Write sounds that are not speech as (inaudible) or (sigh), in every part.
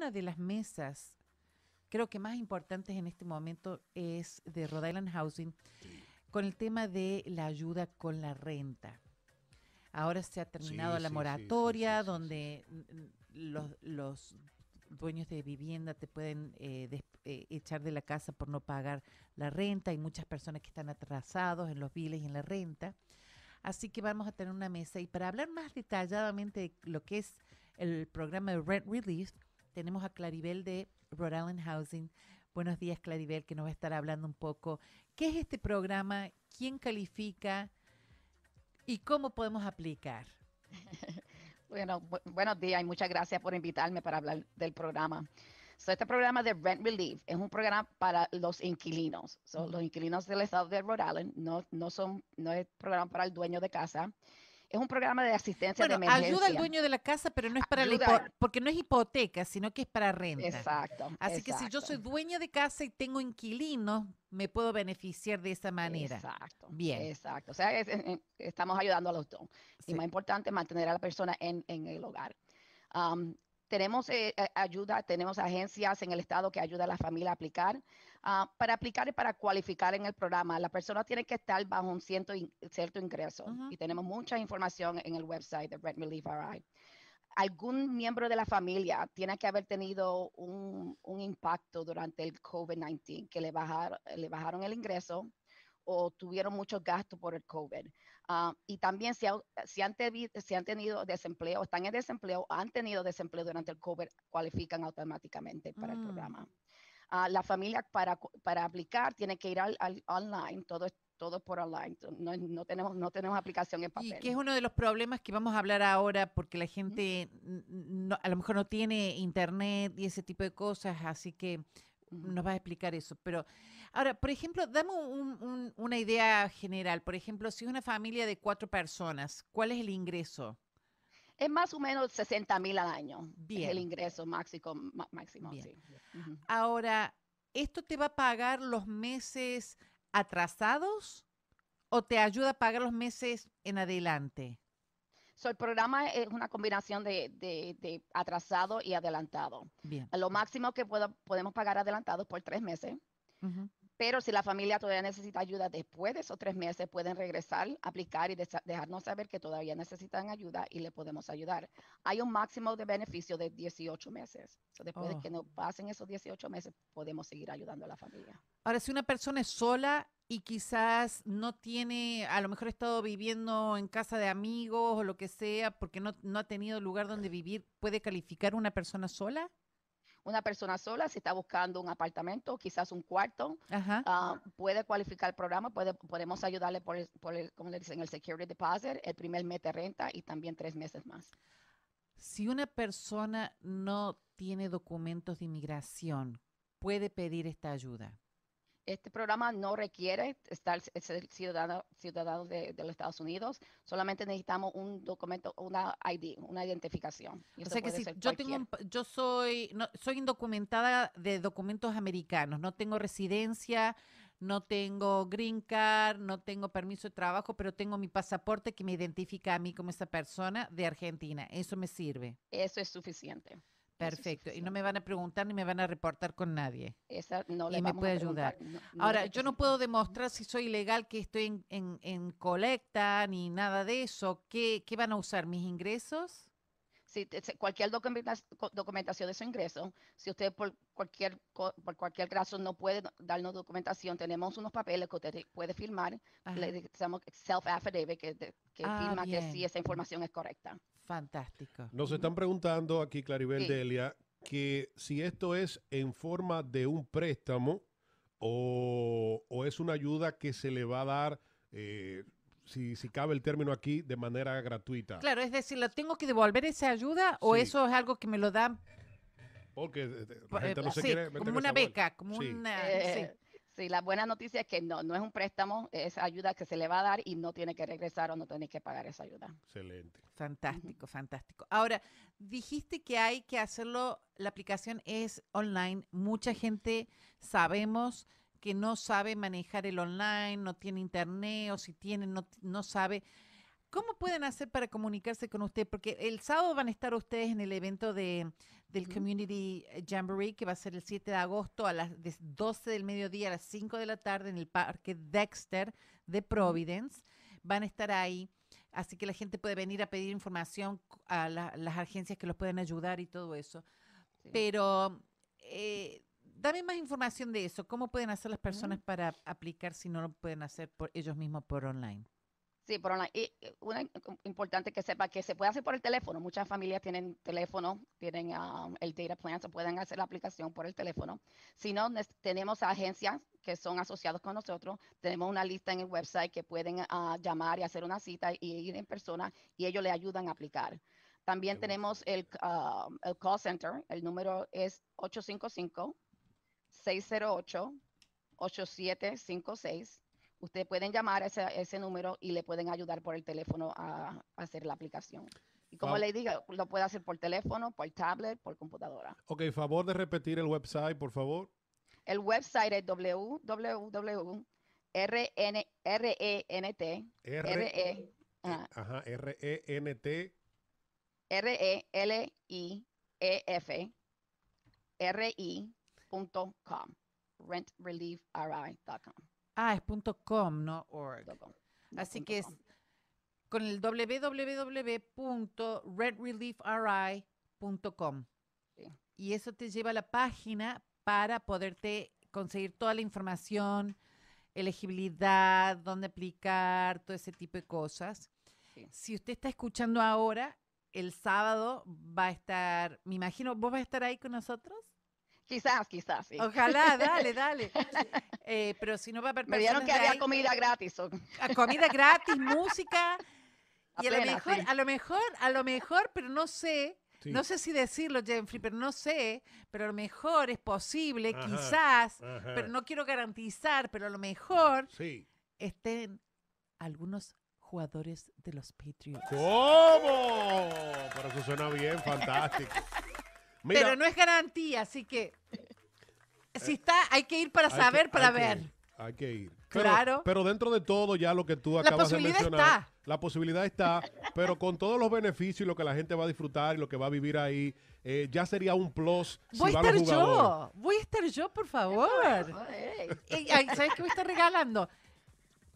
una de las mesas, creo que más importantes en este momento, es de Rhode Island Housing, con el tema de la ayuda con la renta. Ahora se ha terminado la moratoria, donde los, dueños de vivienda te pueden eh, eh, echar de la casa por no pagar la renta. Hay muchas personas que están atrasados en los biles y en la renta. Así que vamos a tener una mesa y para hablar más detalladamente de lo que es el programa de Rent Relief, tenemos a Claribel de Rhode Island Housing. Buenos días, Claribel, que nos va a estar hablando un poco. ¿Qué es este programa? ¿Quién califica? ¿Y cómo podemos aplicar? (laughs) bueno, buenos días y muchas gracias por invitarme para hablar del programa. este programa de Rent Relief es un programa para los inquilinos. So, mm. los inquilinos del estado de Rhode Island no, no, son, no es programa para el dueño de casa es un programa de asistencia de emergencia. Ayuda al dueño de la casa, pero no es para porque no es hipoteca, sino que es para renta. Exacto. Así que si yo soy dueña de casa y tengo inquilinos, me puedo beneficiar de esa manera. Exacto. Bien. Exacto. O sea, estamos ayudando a los dos. Y más importante, mantener a la persona en, en el hogar. tenemos eh, eh, ayuda, tenemos agencias en el estado que ayuda a la familia a aplicar. Ah, para aplicar y para cualificar en el programa, la persona tiene que estar bajo un cierto, ingreso y tenemos mucha información en el website de Red Relief RI. Algún miembro de la familia tiene que haber tenido un, impacto durante el COVID-19 que le bajaron, el ingreso, o tuvieron muchos gastos por el COVID. Ah, y también si, han tenido desempleo, están en desempleo, han tenido desempleo durante el COVID, cualifican automáticamente para el mm. programa la familia para, para, aplicar tiene que ir al, online, todo es todo por online, no, tenemos, no tenemos aplicación en papel. Y que es uno de los problemas que vamos a hablar ahora, porque la gente no, a lo mejor no tiene internet y ese tipo de cosas, así que nos va a explicar eso. Pero ahora, por ejemplo, dame una idea general. Por ejemplo, si es una familia de cuatro personas, ¿cuál es el ingreso? Es más o menos 60 mil al año. Es el ingreso máximo. máximo Ahora, ¿esto te va a pagar los meses atrasados o te ayuda a pagar los meses en adelante? el programa es una combinación de, atrasado y adelantado. Lo máximo que podemos pagar adelantado es por tres meses. Pero si la familia todavía necesita ayuda después de esos tres meses, pueden regresar, aplicar y dejarnos saber que todavía necesitan ayuda y le podemos ayudar. Hay un máximo de beneficio de 18 meses. después de oh. que nos pasen esos 18 meses, podemos seguir ayudando a la familia. Ahora, si una persona es sola y quizás no tiene, a lo mejor ha estado viviendo en casa de amigos o lo que sea, porque no, no ha tenido lugar donde vivir, ¿puede calificar una persona sola? una persona sola, si está buscando un apartamento, quizás un cuarto, ah, puede cualificar el programa, podemos ayudarle por, el, el, como le dicen, el security deposit, el primer mes de renta y también tres meses más. Si una persona no tiene documentos de inmigración, ¿puede pedir esta ayuda? este programa no requiere estar ser ciudadano, ciudadano de, los Estados Unidos, solamente necesitamos un documento, una ID, una identificación. o sea que si yo, soy, soy indocumentada de documentos americanos, no tengo residencia, no tengo green card, no tengo permiso de trabajo, pero tengo mi pasaporte que me identifica a mí como esa persona de Argentina. Eso me sirve. Eso es suficiente. Perfecto. Y no me van a preguntar ni me van a reportar con nadie. Esa no le y me puede ayudar. Ahora, yo no puedo demostrar si soy ilegal que estoy en, colecta ni nada de eso. ¿Qué, ¿Qué, van a usar? ¿Mis ingresos? si, cualquier documentación de su ingreso, si usted por cualquier, por cualquier caso no puede darnos documentación, tenemos unos papeles que usted puede firmar, le decimos self-affidavit, que, ah, firma que sí, esa información es correcta. Fantástico. Nos están preguntando aquí, Claribel Delia, que si esto es en forma de un préstamo o, o es una ayuda que se le va a dar... Eh, si, si cabe el término aquí, de manera gratuita. Claro, es decir, ¿lo tengo que devolver esa ayuda o eso es algo que me lo dan? Porque eh, eh, eh, gente no se como una beca, como una... sí, la buena noticia es que no, no es un préstamo, es ayuda que se le va a dar y no tiene que regresar o no tiene que pagar esa ayuda. Excelente. Fantástico, fantástico. Ahora, dijiste que hay que hacerlo, la aplicación es online, mucha gente sabemos que no sabe manejar el online, no tiene internet o si tiene, no, no sabe. ¿Cómo pueden hacer para comunicarse con usted? Porque el sábado van a estar ustedes en el evento de, del Community eh, Jamboree, que va a ser el 7 de agosto a las 12 del mediodía a las 5 de la tarde en el Parque Dexter de Providence. Van a estar ahí. Así que la gente puede venir a pedir información a las agencias que los pueden ayudar y todo eso. Pero eh, dame más información de eso. ¿Cómo pueden hacer las personas mm. para aplicar si no lo pueden hacer por ellos mismos por online? Sí, por online. Y eh, una importante que sepa que se puede hacer por el teléfono. Muchas familias tienen teléfono, tienen um, el data plan, se pueden hacer la aplicación por el teléfono. Si no, tenemos agencias que son asociados con nosotros. Tenemos una lista en el website que pueden ah, llamar y hacer una cita y ir en persona y ellos le ayudan a aplicar. También tenemos ah, el call center. El número es 855 608-8756. Ustedes pueden llamar a ese, número y le pueden ayudar por el teléfono a, hacer la aplicación. Y como le diga, lo puede hacer por teléfono, por tablet, por computadora. Ok, favor de repetir el website, por favor. El website es www n R-E-N-T. R-E. E, ajá, R-E-N-T. R-E-L-I-E-F. R-I. Ah, es .com, no org. Así que es con el www.rentreliefri.com. Y eso te lleva a la página para poderte conseguir toda la información, elegibilidad, dónde aplicar, todo ese tipo de cosas. Si usted está escuchando ahora, el sábado va a estar, me imagino, ¿vos vas a estar ahí con nosotros? Quizás, quizás, Ojalá, dale, dale. (laughs) Eh, pero si no va a haber Me dijeron que había comida gratis. Ah, comida gratis, música. (laughs) y a, lo mejor, a lo mejor, a lo mejor, pero no sé, no sé si decirlo, Jeffrey, pero no sé, pero a lo mejor es posible, quizás, pero no quiero garantizar, pero a lo mejor estén algunos jugadores de los Patriots. ¿Cómo? Pero eso suena bien, fantástico pero no es garantía, así que eh, si está, hay que ir para saber, para ver. hay que ir. claro. Pero dentro de todo, ya lo que tú acabas de mencionar. Está. La posibilidad está. Pero con todos los beneficios y lo que la gente va a disfrutar y lo que va a vivir ahí, eh, ya sería un plus. Voy a estar yo. Voy a estar yo, por favor. ¿Sabes qué voy a regalando?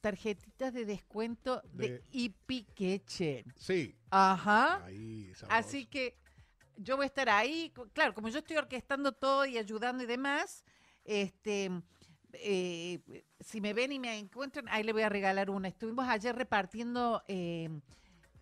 tarjetitas de descuento de, de Sí. Ajá. Así que yo voy a estar ahí, claro, como yo estoy orquestando todo y ayudando y demás, este, eh, si me ven y me encuentran, ahí le voy a regalar una. Estuvimos ayer repartiendo em,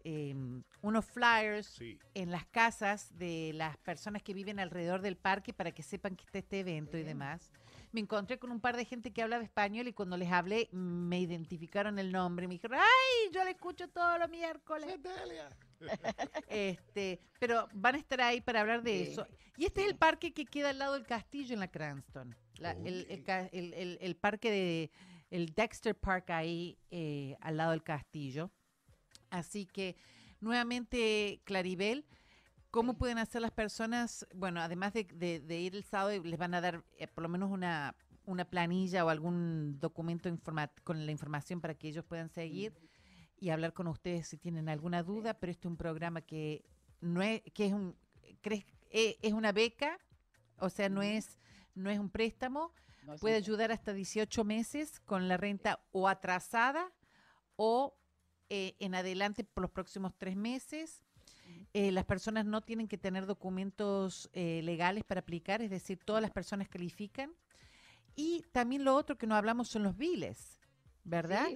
em, unos flyers en las casas de las personas que viven alrededor del parque para que sepan que está este evento y demás. Me encontré con un par de gente que hablaba español y cuando les hablé mm, me identificaron el nombre. y Me dijeron, ¡ay! Yo le escucho todos los miércoles. (laughs) Este, pero van a estar ahí para hablar de eso. Y este es el parque que queda al lado del castillo en la Cranston. el, parque de el Dexter Park ahí eh, al lado del castillo. Así que nuevamente, Claribel, ¿cómo pueden hacer las personas? Bueno, además de, ir el sábado, les van a dar eh, por lo menos una, una planilla o algún documento con la información para que ellos puedan seguir. Mm y hablar con ustedes si tienen alguna duda, pero este es un programa que no es, que es un eh, es una beca, o sea, no es, no es un préstamo, puede ayudar hasta 18 meses con la renta o atrasada o eh, en adelante por los próximos tres meses. Eh, las personas no tienen que tener documentos legales para aplicar, es decir, todas las personas califican. Y también lo otro que no hablamos son los biles, ¿verdad?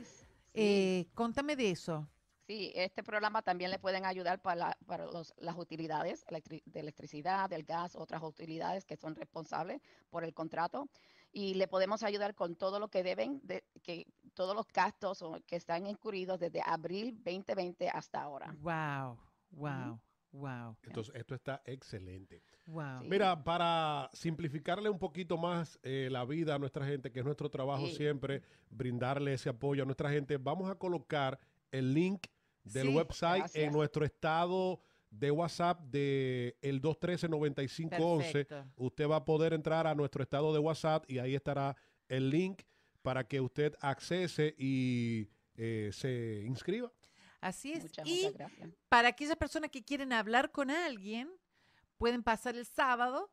Eh, contame de eso. Sí, este programa también le pueden ayudar para, para las utilidades de electricidad, del gas, otras utilidades que son responsables por el contrato. Y le podemos ayudar con todo lo que deben, de, que todos los gastos que están incurridos desde abril 2020 hasta ahora. Wow, wow. Wow. Entonces, esto está excelente. Wow. Mira, para simplificarle un poquito más eh, la vida a nuestra gente, que es nuestro trabajo siempre, brindarle ese apoyo a nuestra gente, vamos a colocar el link del website en nuestro estado de WhatsApp de el 213-9511. Usted va a poder entrar a nuestro estado de WhatsApp y ahí estará el link para que usted accese y eh, se inscriba Así es. Muchas, y gracias. para aquellas personas que quieren hablar con alguien, pueden pasar el sábado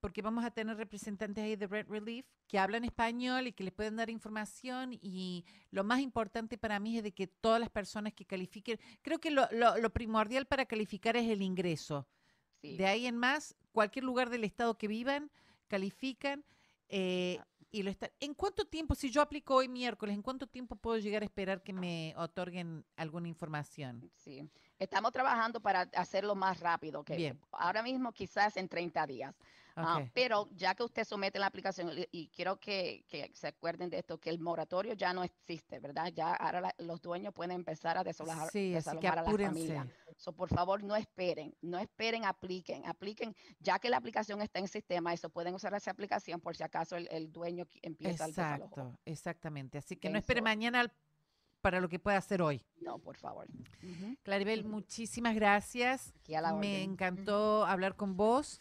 porque vamos a tener representantes ahí de Red Relief que hablan español y que les pueden dar información y lo más importante para mí es de que todas las personas que califiquen, creo que lo, primordial para calificar es el ingreso. De ahí en más, cualquier lugar del estado que vivan, califican eh, ¿En cuánto tiempo, si yo aplico hoy miércoles, en cuánto tiempo puedo llegar a esperar que me otorguen alguna información? Sí, estamos trabajando para hacerlo más rápido, que ahora mismo quizás en 30 días. Ah, pero ya que usted somete la aplicación, y quiero que, se acuerden de esto, que el moratorio ya no existe, ¿verdad? Ya ahora los dueños pueden empezar a desalojar, sí, a familia por favor, no esperen, no esperen, apliquen, apliquen, ya que la aplicación está en sistema, eso pueden usar esa aplicación por si acaso el, el dueño empieza Exacto, el desalojo. exactamente. Así que no espere mañana para lo que pueda hacer hoy. No, por favor. Claribel, muchísimas gracias. Me encantó hablar con vos.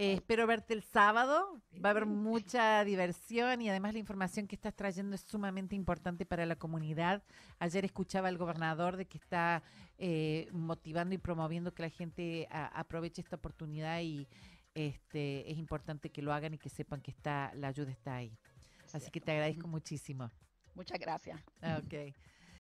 Eh, espero verte el sábado. Va a haber mucha diversión y además la información que estás trayendo es sumamente importante para la comunidad. Ayer escuchaba al gobernador de que está eh, motivando y promoviendo que la gente aproveche esta oportunidad y este, es importante que lo hagan y que sepan que está la ayuda está ahí. Así que te agradezco muchísimo. Muchas gracias. Ah, okay.